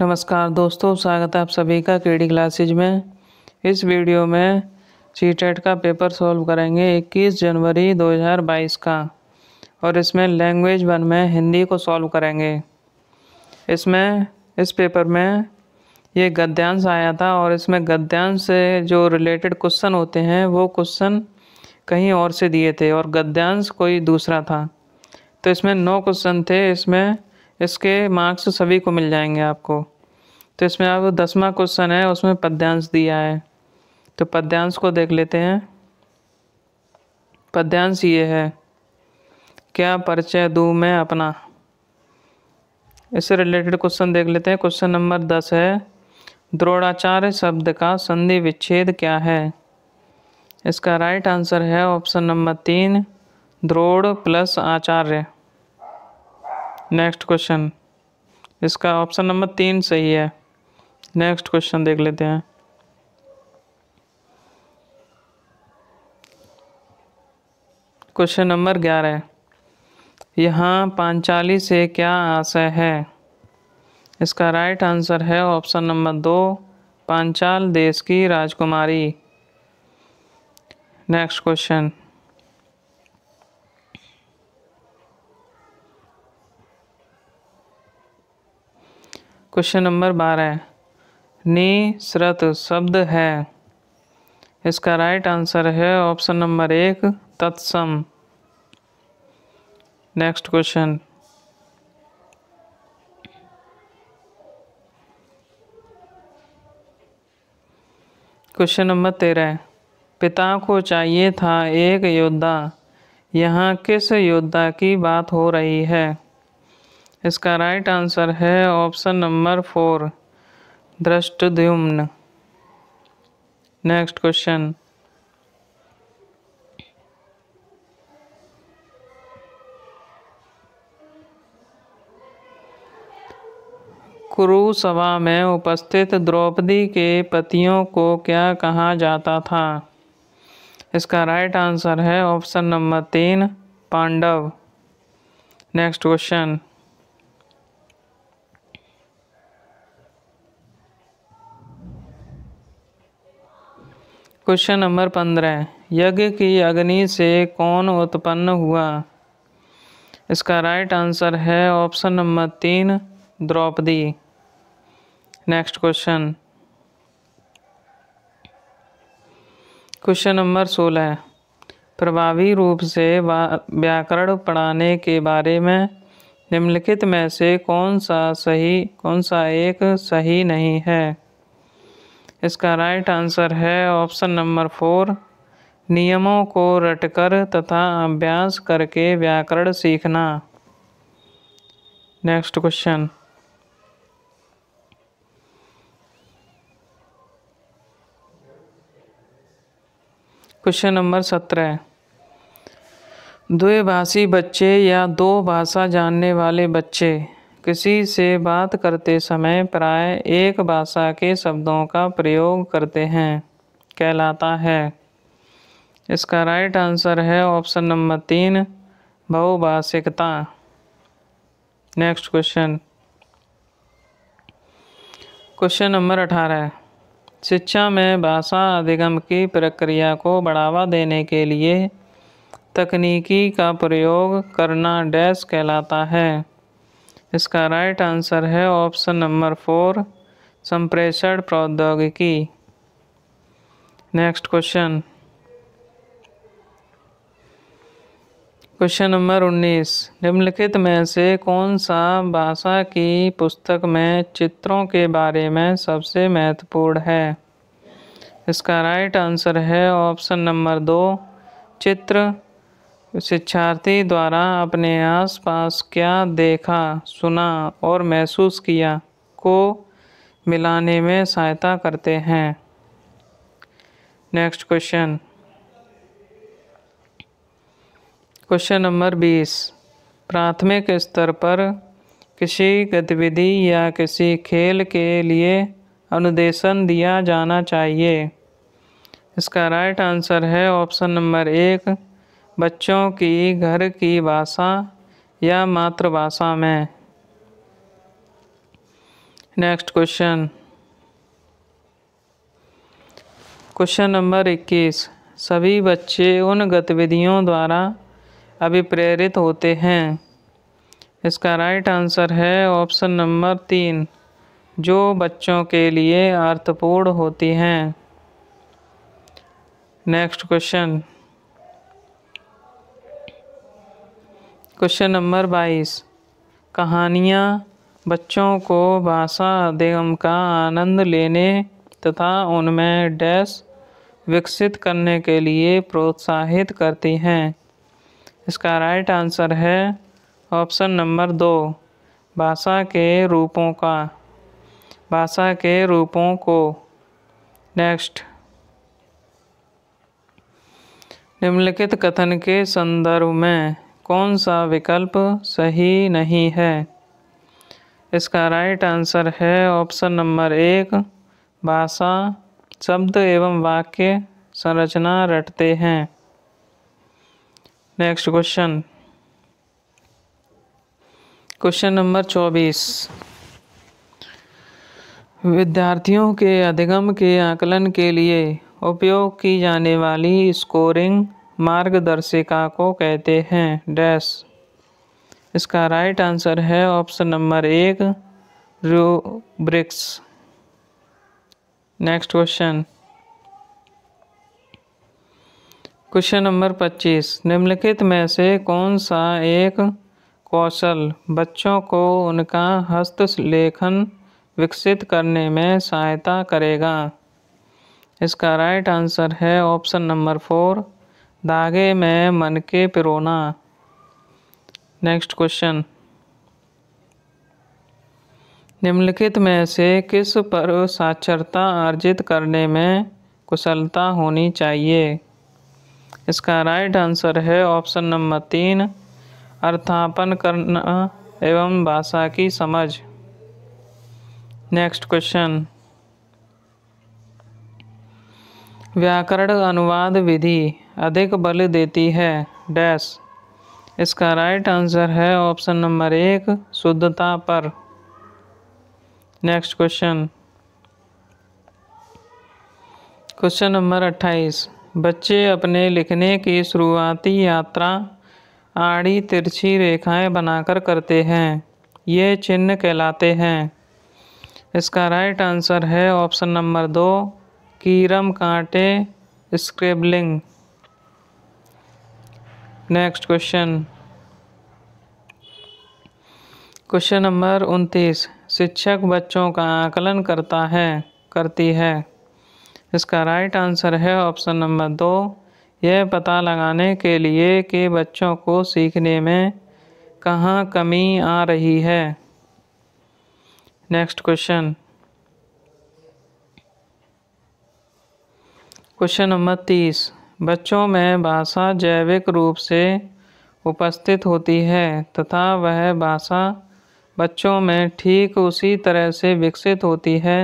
नमस्कार दोस्तों स्वागत है आप सभी का डी क्लासेज में इस वीडियो में सी टेट का पेपर सॉल्व करेंगे 21 जनवरी 2022 का और इसमें लैंग्वेज वन में हिंदी को सॉल्व करेंगे इसमें इस पेपर में ये गद्यांश आया था और इसमें गद्यांश से जो रिलेटेड क्वेश्चन होते हैं वो क्वेश्चन कहीं और से दिए थे और गद्यांश कोई दूसरा था तो इसमें नौ क्वेश्चन थे इसमें इसके मार्क्स तो सभी को मिल जाएंगे आपको तो इसमें आप दसवा क्वेश्चन है उसमें पद्यांश दिया है तो पद्यांश को देख लेते हैं पद्यांश ये है क्या परिचय दूँ मैं अपना इससे रिलेटेड क्वेश्चन देख लेते हैं क्वेश्चन नंबर दस है द्रोणाचार्य शब्द का संधि विच्छेद क्या है इसका राइट आंसर है ऑप्शन नंबर तीन द्रोड़ प्लस आचार्य नेक्स्ट क्वेश्चन इसका ऑप्शन नंबर तीन सही है नेक्स्ट क्वेश्चन देख लेते हैं क्वेश्चन नंबर ग्यारह यहाँ पांचाली से क्या आशय है इसका राइट आंसर है ऑप्शन नंबर दो पांचाल देश की राजकुमारी नेक्स्ट क्वेश्चन क्वेश्चन नंबर बारह निसृत शब्द है इसका राइट आंसर है ऑप्शन नंबर एक तत्सम नेक्स्ट क्वेश्चन क्वेश्चन नंबर तेरह पिता को चाहिए था एक योद्धा यहाँ किस योद्धा की बात हो रही है इसका राइट आंसर है option number four Dhrishtadyumna next question Kuru सभा में उपस्थित द्रौपदी के पतियों को क्या कहा जाता था इसका राइट आंसर है ऑप्शन नंबर तीन Pandava next question question number पंद्रह यज्ञ की अग्नि से कौन उत्पन्न हुआ इसका राइट आंसर है ऑप्शन नंबर तीन Draupadi next question question number सोलह प्रभावी रूप से व्याकरण पढ़ाने के बारे में निम्नलिखित में से कौन सा सही कौन सा एक सही नहीं है इसका राइट आंसर है ऑप्शन नंबर फोर नियमों को रटकर तथा अभ्यास करके व्याकरण सीखना नेक्स्ट क्वेश्चन क्वेश्चन नंबर सत्रह द्विभाषी बच्चे या दो भाषा जानने वाले बच्चे किसी से बात करते समय प्राय एक भाषा के शब्दों का प्रयोग करते हैं कहलाता है इसका राइट आंसर है ऑप्शन नंबर तीन बहुभाषिकता नेक्स्ट क्वेश्चन क्वेश्चन नंबर अठारह शिक्षा में भाषा अधिगम की प्रक्रिया को बढ़ावा देने के लिए तकनीकी का प्रयोग करना डैश कहलाता है इसका राइट आंसर है ऑप्शन नंबर फोर संप्रेषण प्रौद्योगिकी नेक्स्ट क्वेश्चन क्वेश्चन नंबर उन्नीस निम्नलिखित में से कौन सा भाषा की पुस्तक में चित्रों के बारे में सबसे महत्वपूर्ण है इसका राइट आंसर है ऑप्शन नंबर दो चित्र शिक्षार्थी द्वारा अपने आसपास क्या देखा सुना और महसूस किया को मिलाने में सहायता करते हैं नेक्स्ट क्वेश्चन क्वेश्चन नंबर बीस प्राथमिक स्तर पर किसी गतिविधि या किसी खेल के लिए अनुदेशन दिया जाना चाहिए इसका राइट आंसर है ऑप्शन नंबर एक बच्चों की घर की भाषा या मातृभाषा में नेक्स्ट क्वेश्चन क्वेश्चन नंबर 21 सभी बच्चे उन गतिविधियों द्वारा अभिप्रेरित होते हैं इसका राइट आंसर है ऑप्शन नंबर तीन जो बच्चों के लिए अर्थपूर्ण होती हैं नेक्स्ट क्वेश्चन क्वेश्चन नंबर बाईस कहानियाँ बच्चों को भाषा अध्ययन का आनंद लेने तथा उनमें डैश विकसित करने के लिए प्रोत्साहित करती हैं इसका राइट आंसर है ऑप्शन नंबर दो भाषा के रूपों का भाषा के रूपों को नेक्स्ट निम्नलिखित कथन के संदर्भ में कौन सा विकल्प सही नहीं है इसका राइट आंसर है ऑप्शन नंबर एक भाषा शब्द एवं वाक्य संरचना रटते हैं नेक्स्ट क्वेश्चन क्वेश्चन नंबर चौबीस विद्यार्थियों के अधिगम के आकलन के लिए उपयोग की जाने वाली स्कोरिंग मार्गदर्शिका को कहते हैं डैश इसका राइट आंसर है ऑप्शन नंबर एक rubrics next question question number 25 निम्नलिखित में से कौन सा एक कौशल बच्चों को उनका हस्तलेखन विकसित करने में सहायता करेगा इसका राइट आंसर है ऑप्शन नंबर फोर धागे में मन के पिरोना नेक्स्ट क्वेश्चन निम्नलिखित में से किस पर साक्षरता अर्जित करने में कुशलता होनी चाहिए इसका राइट आंसर है ऑप्शन नंबर तीन अर्थापन करना एवं भाषा की समझ नेक्स्ट क्वेश्चन व्याकरण अनुवाद विधि अधिक बल देती है डैश इसका राइट आंसर है ऑप्शन नंबर एक शुद्धता पर नेक्स्ट क्वेश्चन क्वेश्चन नंबर अट्ठाईस बच्चे अपने लिखने की शुरुआती यात्रा आड़ी तिरछी रेखाएं बनाकर करते हैं ये चिन्ह कहलाते हैं इसका राइट आंसर है ऑप्शन नंबर दो कीरम कांटे scrambling next question question number उनतीस शिक्षक बच्चों का आकलन करता है करती है इसका राइट आंसर है ऑप्शन नंबर दो यह पता लगाने के लिए कि बच्चों को सीखने में कहाँ कमी आ रही है नेक्स्ट क्वेश्चन क्वेश्चन नंबर तीस बच्चों में भाषा जैविक रूप से उपस्थित होती है तथा वह भाषा बच्चों में ठीक उसी तरह से विकसित होती है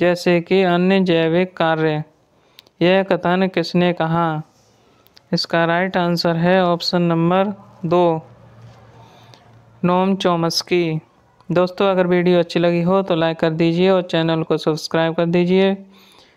जैसे कि अन्य जैविक कार्य यह कथन किसने कहा इसका राइट आंसर है ऑप्शन नंबर दो नोम चोमस्की दोस्तों अगर वीडियो अच्छी लगी हो तो लाइक कर दीजिए और चैनल को सब्सक्राइब कर दीजिए